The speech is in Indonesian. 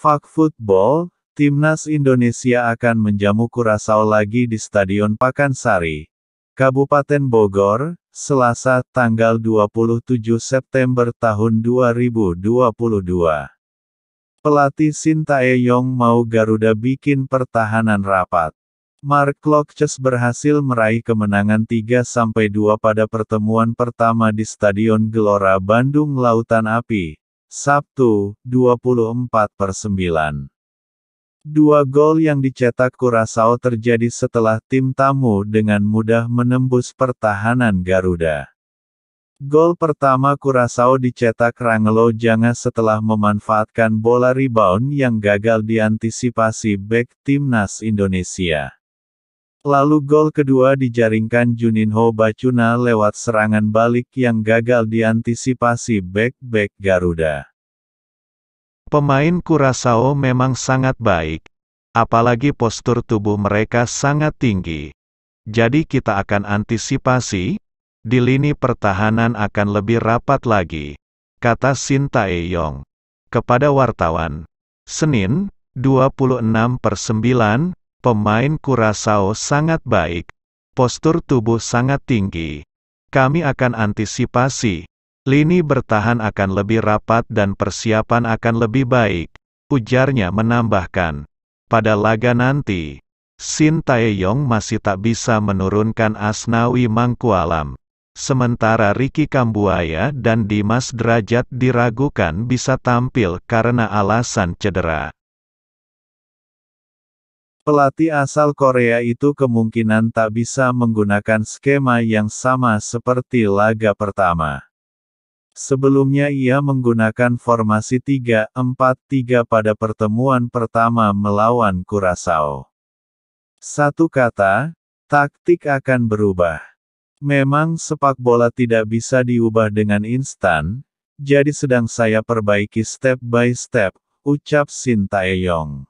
Fak Football, Timnas Indonesia akan menjamu Kurasau lagi di Stadion Pakansari, Kabupaten Bogor, Selasa, tanggal 27 September tahun 2022. Pelatih Sintayong mau Garuda bikin pertahanan rapat. Mark Klokces berhasil meraih kemenangan 3-2 pada pertemuan pertama di Stadion Gelora Bandung Lautan Api, Sabtu, 24 per 9. Dua gol yang dicetak Kurasao terjadi setelah tim tamu dengan mudah menembus pertahanan Garuda. Gol pertama Kurasao dicetak Rangelo Janga setelah memanfaatkan bola rebound yang gagal diantisipasi back timnas Indonesia. Lalu gol kedua dijaringkan Juninho Bacuna lewat serangan balik yang gagal diantisipasi back-back Garuda. Pemain Kurasao memang sangat baik, apalagi postur tubuh mereka sangat tinggi. Jadi kita akan antisipasi, di lini pertahanan akan lebih rapat lagi, kata Eyong. Kepada wartawan, Senin, 26 per 9, Pemain Curacao sangat baik. Postur tubuh sangat tinggi. Kami akan antisipasi. Lini bertahan akan lebih rapat dan persiapan akan lebih baik. Ujarnya menambahkan. Pada laga nanti, Shin Taeyong masih tak bisa menurunkan Asnawi Mangkualam. Sementara Riki Kambuaya dan Dimas Derajat diragukan bisa tampil karena alasan cedera. Pelatih asal Korea itu kemungkinan tak bisa menggunakan skema yang sama seperti laga pertama. Sebelumnya ia menggunakan formasi 3-4-3 pada pertemuan pertama melawan Kurasao. Satu kata, taktik akan berubah. Memang sepak bola tidak bisa diubah dengan instan, jadi sedang saya perbaiki step by step, ucap Shin Taeyong.